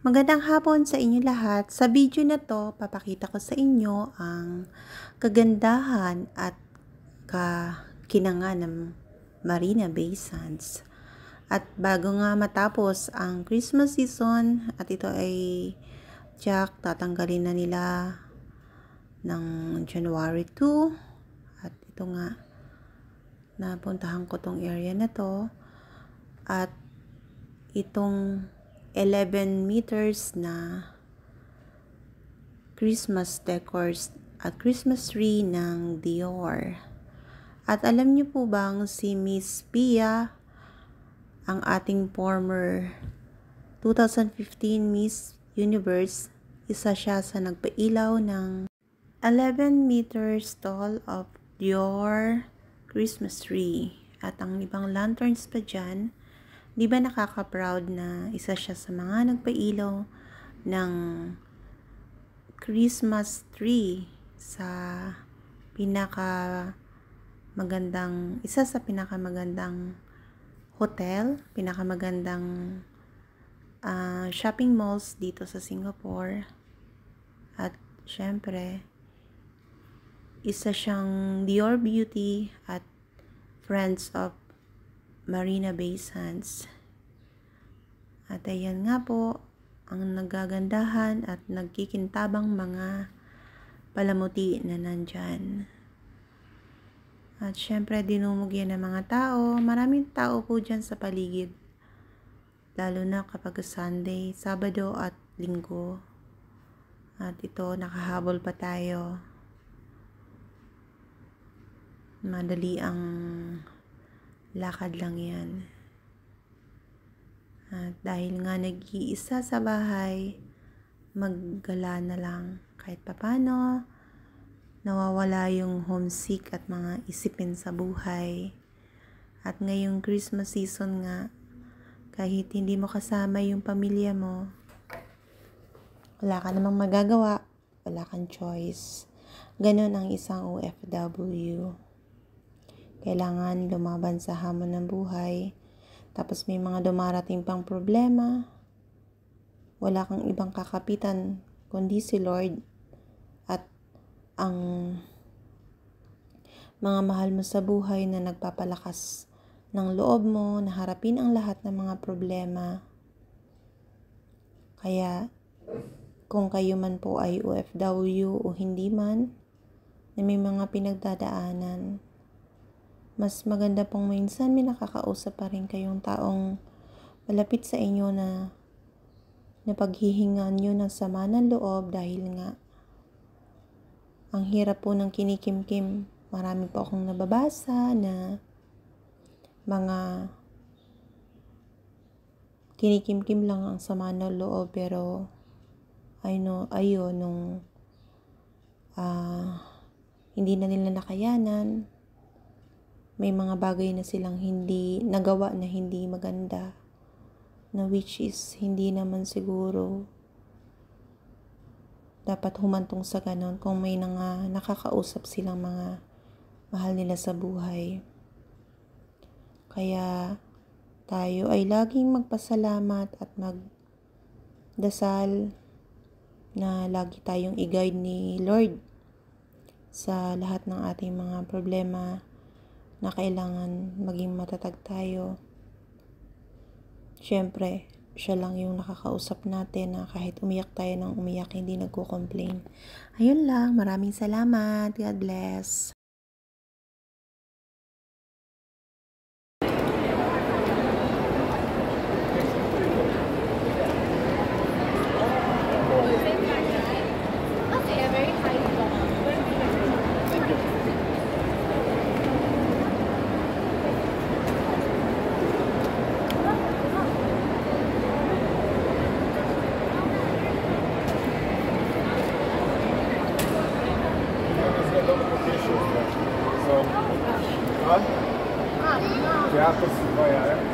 Magandang hapon sa inyo lahat. Sa video na to, papakita ko sa inyo ang kagandahan at kakinanga ng Marina Bay Sands. At bago nga matapos ang Christmas season, at ito ay Jack, tatanggalin na nila ng January 2. At ito nga, napuntahan ko tong area na to. At itong 11 meters na Christmas decors at Christmas tree ng Dior. At alam niyo po bang si Miss Pia, ang ating former 2015 Miss Universe, isa siya sa nagpailaw ng 11 meters tall of Dior Christmas tree. At ang ibang lanterns pa dyan Di ba nakaka-proud na isa siya sa mga nagpailaw ng Christmas tree sa pinaka magandang, isa sa pinakamagandang hotel, pinakamagandang uh, shopping malls dito sa Singapore. At syempre, isa siyang Dior Beauty at Friends of Marina Bay Sands. At ayan nga po, ang nagagandahan at nagkikintabang mga palamuti na nandyan. At syempre, dinumog yan ng mga tao. Maraming tao po dyan sa paligid. Lalo na kapag Sunday, Sabado at Linggo. At ito, nakahabol pa tayo. Madali ang Lakad lang yan. At dahil nga nag-iisa sa bahay, maggala na lang kahit papano. Nawawala yung homesick at mga isipin sa buhay. At ngayong Christmas season nga, kahit hindi mo kasama yung pamilya mo, wala ka namang magagawa, wala kang choice. Ganon ang isang OFW. Kailangan lumaban sa hamon ng buhay. Tapos may mga dumarating pang problema. Wala kang ibang kakapitan kundi si Lord at ang mga mahal mo sa buhay na nagpapalakas ng loob mo na harapin ang lahat ng mga problema. Kaya, kung kayo man po ay OFW o hindi man, na may mga pinagdadaanan, mas maganda pong minsan may nakakausap pa rin kayong taong malapit sa inyo na napaghihingan nyo ng sama ng loob dahil nga ang hirap po ng kinikimkim. Marami po akong nababasa na mga kinikimkim lang ang sama ng loob pero ay no ayo nung uh, hindi na nila nakayanan, may mga bagay na silang hindi nagawa na hindi maganda na which is hindi naman siguro dapat humantong sa ganon kung may nga nakakausap silang mga mahal nila sa buhay. Kaya tayo ay laging magpasalamat at magdasal na lagi tayong i-guide ni Lord sa lahat ng ating mga problema na kailangan maging matatag tayo. Siyempre, siya lang yung nakakausap natin na kahit umiyak tayo ng umiyak, hindi nagko-complain. Ayun lang, maraming salamat. God bless. Teatro Silvaiara. É?